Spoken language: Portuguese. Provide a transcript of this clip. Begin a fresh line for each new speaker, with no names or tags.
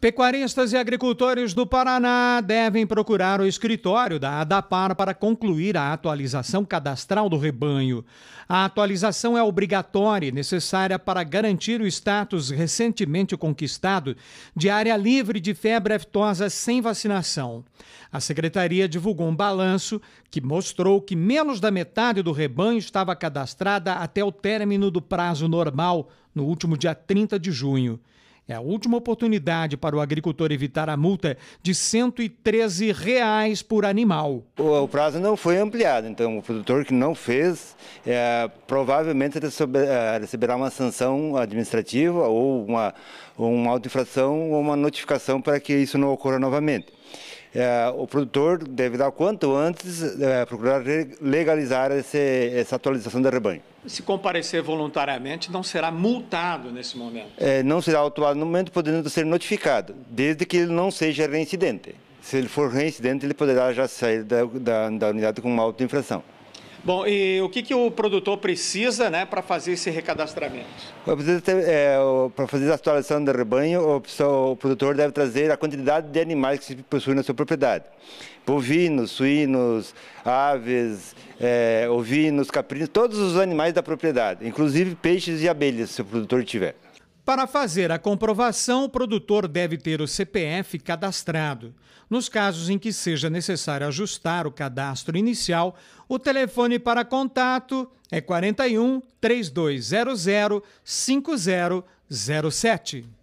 Pecuaristas e agricultores do Paraná devem procurar o escritório da ADAPAR para concluir a atualização cadastral do rebanho. A atualização é obrigatória e necessária para garantir o status recentemente conquistado de área livre de febre aftosa sem vacinação. A secretaria divulgou um balanço que mostrou que menos da metade do rebanho estava cadastrada até o término do prazo normal, no último dia 30 de junho. É a última oportunidade para o agricultor evitar a multa de R$ 113 reais por animal.
O, prazo não foi ampliado, então o produtor que não fez é, provavelmente é, receberá uma sanção administrativa ou uma, uma auto-infração ou uma notificação para que isso não ocorra novamente é, o produtor deve dar quanto antes, é, procurar legalizar esse, essa atualização do rebanho.
Se comparecer voluntariamente, não será multado nesse momento?
É, não será autuado no momento, podendo ser notificado, desde que ele não seja reincidente. Se ele for reincidente, ele poderá já sair da, da, da unidade com uma auto-infração.
Bom, e o que, que o produtor precisa né, para fazer esse recadastramento?
É, para fazer a atualização do rebanho, o, o, produtor deve trazer a quantidade de animais que se possui na sua propriedade. Bovinos, suínos, aves, é, ovinos, caprinos, todos os animais da propriedade, inclusive peixes e abelhas, se o produtor tiver.
Para fazer a comprovação, o produtor deve ter o CPF cadastrado. Nos casos em que seja necessário ajustar o cadastro inicial, o telefone para contato é 41 3200 5007.